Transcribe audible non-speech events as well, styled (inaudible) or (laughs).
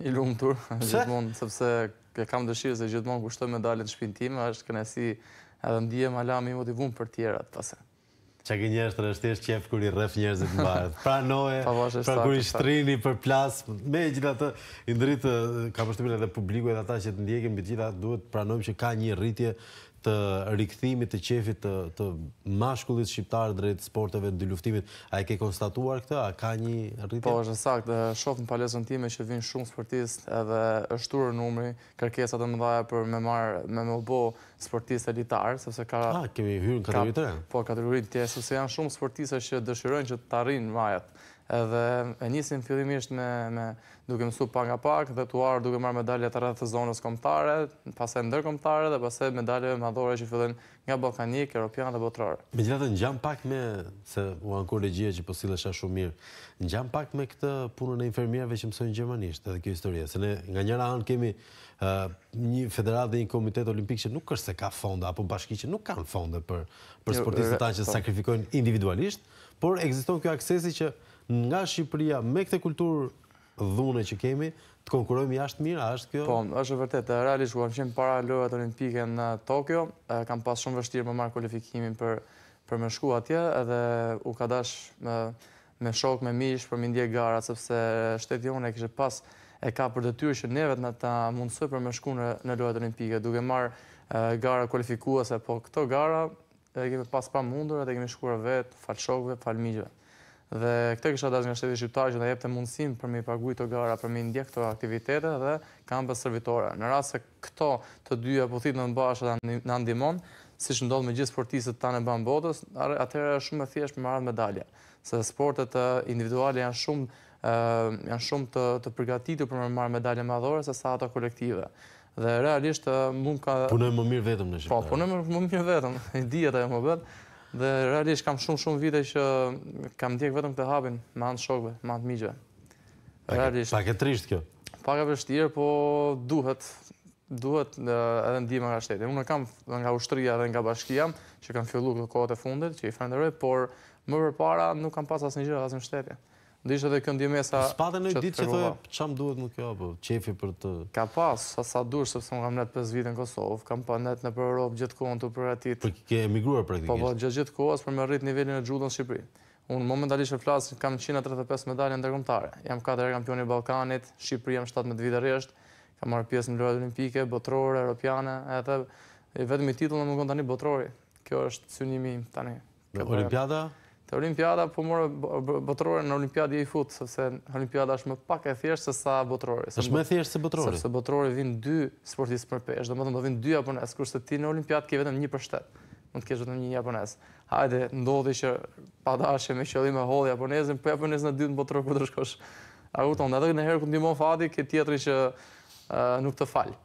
I lumë tur, gjithmonë, sepse e kam dëshirë se gjithmonë kushtoj medalje në shpinë time, është këne si edhe më dhije më ala më i motivumë për tjera të pasen. Qa ke njerës të rështesh qef kër i rëf njerëzit në barët. Pra noje, (laughs) pra kër i shtrini për plasë. Me i gjitha të indritë, ka përshtimin edhe publiku edhe ata që të ndjekim, me gjitha duhet pranojmë që ka një rritje të rikëthimit të qefit të mashkullit shqiptarë drejtë sporteve në dy luftimit, a e ke konstatuar këta, a ka një rritë? Po, është në saktë, shofë në palesën time që vinë shumë sportist edhe është turë në umri, kërkesat e më dhaja për me marë, me më bo sportist e sepse ka... A, ah, kemi hyrë në kategori të re? Po, kategori të tjesë, sepse janë shumë sportist që dëshirojnë që të tarinë majat edhe e njësim fillimisht me duke mësu pak nga pak dhe tuar duke marrë medalje të rrëthë zonës komptare, pase ndër komptare dhe pase medaljeve madhore që fillin nga Balkanik, Europian dhe Botrore. Me gjithë dhe në gjam pak me, se u ankur e që posilë është shumë mirë, në gjam pak me këtë punën e infermierve që mësojnë gjermanisht edhe kjo historie, se ne nga njëra anë kemi një federat dhe një komitet olimpik që nuk është se ka fonda, apo bashki që nuk kanë fonde për, për jo, sportistët ta që po. sakrifikojnë individualisht, por egziston kjo aksesi që nga Shqipëria me këte kulturë dhune që kemi, të konkurojmë jashtë mirë, a është kjo? Po, është e vërtet, realisht, ku kam qenë para lojat olimpike në Tokio, kam pas shumë vështirë më marë kualifikimin për, për me shku atje, edhe u ka dash me, me shok, me mish, për ndje gara, sepse shtetë jone kështë pas e ka për detyrë që ne vetë në ta mundësoj për me shku në lojët olimpike, duke marë gara kualifikuase, po këto gara e kemi pas pa mundur edhe kemi shkuar vetë, falëshokve, falëmijëve. Dhe këte kështë adaz nga shtetit shqiptarë që dhe jep të mundësim për me pagu i të gara, për me ndjek të aktivitete dhe kampës servitore. Në rrasë se këto të dyja po thitë në në bashkë në andimon, si që ndodhë me gjithë sportisët tanë në banë botës, atërë e shumë e thjeshtë me marat medalje. Se sportet individuale janë shumë Ehm, janë shumë të, të përgatitur për me marrë medalje madhore se sa ato kolektive. Dhe realisht mund ka... Punoj më mirë vetëm në Shqiptarë. Po, punoj më, mirë vetëm, (laughs) i dhjet e më bedë. Dhe realisht kam shumë shumë vite që kam djekë vetëm këtë hapin, me antë shokve, me antë migve. Pak e trisht kjo? Pak e vështirë, po duhet, duhet edhe ndihme nga shteti. Unë kam nga ushtria dhe nga bashkia, që kam fillu këtë kohët e fundit, që i fërndërëve, por më për para nuk kam pas asë një gjithë, asë në shtetje. Ndishtë edhe këndjime sa... Po Spate në i ditë që thojë, që më duhet më kjo, apo qefi për të... Ka pas, sa sa durë, sepse më kam netë 5 vite në Kosovë, kam pa netë në për Europë gjithë kohën të përratit. Për po, ke emigruar praktikisht? Po, po, gjithë gjithë kohës për me rritë nivelin e gjullë në Shqipëri. Unë momentalisht e flasë, kam 135 medalje në dërgumtare. Jam 4 e kampioni Balkanit, Shqipëri jam 17 vite rrështë, kam marrë pjesë në lërat olimpike, botrore, europiane, tani Kjo është synimi tani. Të olimpiada, po morë botërore në olimpiada je i futë, sëpse olimpiada është më pak e thjeshtë se sa botërore. është më thjeshtë se botërore? Sepse botërore vinë dy sportisë për peshë, do më thëmë do vinë dy japonesë, kurse ti në olimpiada ke vetëm një për shtetë, mund të kesh vetëm një japonesë. Hajde, ndodhi që padashe me qëllim e holë japonezin, po japonesën, në dy në botërore për po të shkosh. A u tonë, edhe në herë këndimon fati, ke tjetëri që nuk të falë.